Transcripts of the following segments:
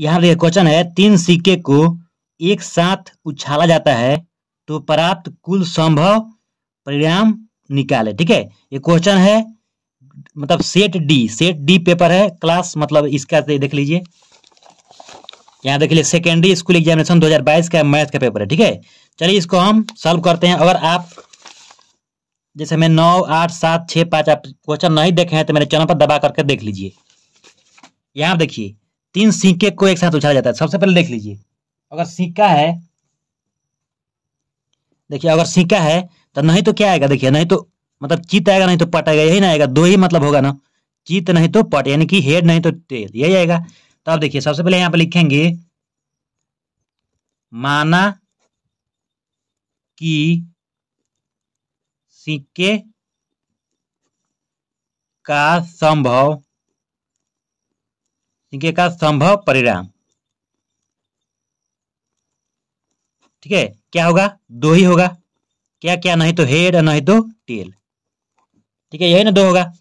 यहाँ देखिए क्वेश्चन है तीन सिक्के को एक साथ उछाला जाता है तो प्राप्त कुल संभव परिणाम निकाले ठीक है ये क्वेश्चन है मतलब set D set D paper है क्लास मतलब इसका तो देख लीजिए यहाँ देख लीजिए सेकेंडरी स्कूल एग्जामिनेशन 2022 का मैथ का पेपर है ठीक है चलिए इसको हम सॉल्व करते हैं अगर आप जैसे मैं नौ आठ सात छः पाँच आप क्वेश्चन नहीं देखे हैं तो मेरे चैनल पर दबा करके देख लीजिए यहाँ देखिए तीन सिक्के को एक साथ उछाला जाता है सबसे पहले देख लीजिए अगर सिक्का है देखिए अगर सिक्का है तो नहीं तो क्या आएगा देखिए नहीं तो मतलब चित आएगा नहीं तो पट आएगा यही ना आएगा दो ही मतलब होगा ना चित नहीं तो पट यानी कि हेड नहीं तो टेल यही आएगा तो आप देखिए सबसे पहले यहाँ पर लिखेंगे माना कि सिक्के का संभव का संभव परिणाम ठीक है क्या होगा दो ही होगा क्या क्या नहीं तो हेड और नहीं तो टेल ठीक है यही ना दो होगा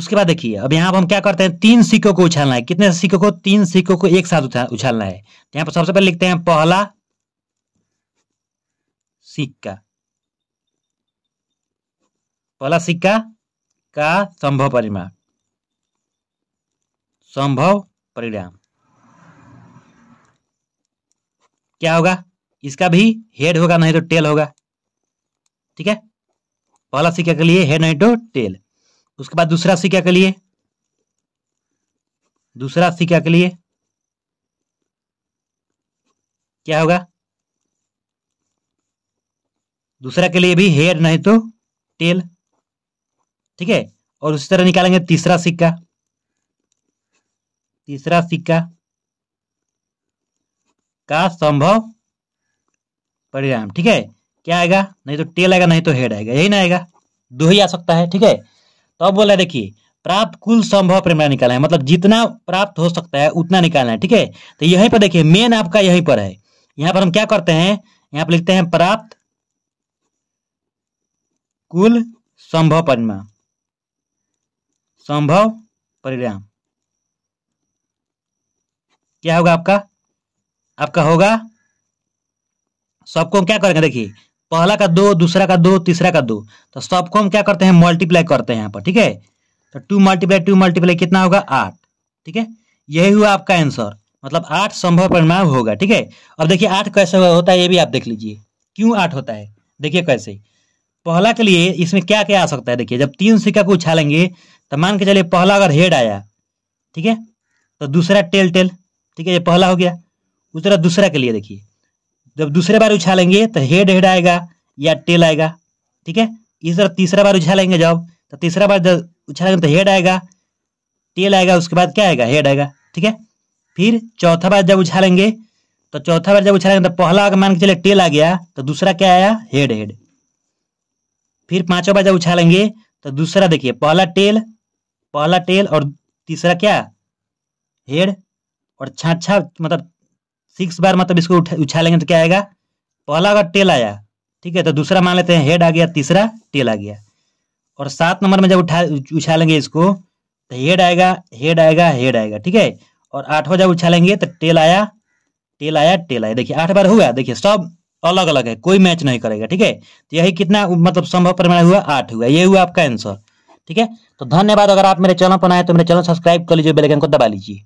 उसके बाद देखिए अब यहाँ पर हम क्या करते हैं तीन सिक्कों को उछालना है कितने सिक्कों को तीन सिक्कों को एक साथ उछालना है तो यहाँ पर सबसे पहले लिखते हैं पहला सिक्का पहला सिक्का का संभव परिमाण संभव परिणाम क्या होगा इसका भी हेड होगा नहीं तो टेल होगा ठीक है पहला सिक्का के लिए हेड नहीं तो टेल उसके बाद दूसरा सिक्का के लिए दूसरा सिक्का के लिए क्या होगा दूसरा के लिए भी हेड नहीं तो टेल ठीक है और उसी तरह निकालेंगे तीसरा सिक्का तीसरा सिक्का का संभव परिणाम ठीक है क्या आएगा नहीं तो टेल आएगा नहीं तो हेड आएगा यही ना आएगा दो ही आ सकता है ठीक है तो अब बोला देखिए प्राप्त कुल संभव परिणाम निकालना है मतलब जितना प्राप्त हो सकता है उतना निकालना है ठीक है तो यहीं पर देखिए मेन आपका यहीं पर है यहां पर हम क्या करते हैं यहां पर लिखते हैं प्राप्त कुल संभव परिणाम संभव परिणाम क्या होगा आपका आपका होगा सबको तो हम क्या करेंगे देखिए पहला का दो दूसरा का दो तीसरा का दो तो सबको हम क्या करते हैं मल्टीप्लाई करते हैं यहाँ पर ठीक है तो टू मल्टीप्लाई टू मल्टीप्लाई कितना होगा आठ ठीक है यही हुआ आपका आंसर मतलब आठ संभव परिणाम होगा ठीक है अब देखिए आठ कैसे होता है ये भी आप देख लीजिए क्यों आठ होता है देखिए कैसे पहला के लिए इसमें क्या क्या आ सकता है देखिए जब तीन सिक्का को उछालेंगे तो मान के चलिए पहला अगर हेड आया ठीक है तो दूसरा टेल टेल ठीक है ये पहला हो गया उस तरह दूसरा के लिए देखिए जब दूसरे बार उछालेंगे तो हेड हेड आएगा या टेल आएगा ठीक है इस तरह तीसरा बार उछालेंगे जब तो तीसरा बार जब उछालेंगे तो हेड आएगा टेल आएगा उसके बाद क्या आएगा हेड आएगा ठीक है फिर चौथा बार जब उछालेंगे तो चौथा बार जब उछालेंगे तो पहला मान के चले टेल आ गया तो दूसरा क्या आया हेड हेड फिर पांचवा बार जब उछालेंगे तो दूसरा देखिए पहला टेल पहला टेल और तीसरा क्या हेड और छाछा मतलब सिक्स बार मतलब इसको उछालेंगे तो क्या आएगा पहला अगर टेल आया ठीक है तो दूसरा मान लेते हैं हेड आ गया तीसरा टेल आ गया और सात नंबर में जब उठा उछालेंगे इसको तो हेड आएगा हेड आएगा हेड आएगा ठीक है और आठवा जब उछालेंगे तो टेल आया टेल आया टेल आया देखिए आठ बार हुआ देखिए सब अलग अलग है कोई मैच नहीं करेगा ठीक है तो यही कितना मतलब संभव परिमाण हुआ आठ हुआ ये हुआ आपका आंसर ठीक है तो धन्यवाद अगर आप मेरे चैनल पर आए तो मेरे चैनल सब्सक्राइब कर लीजिए बेलाइकन को दबा लीजिए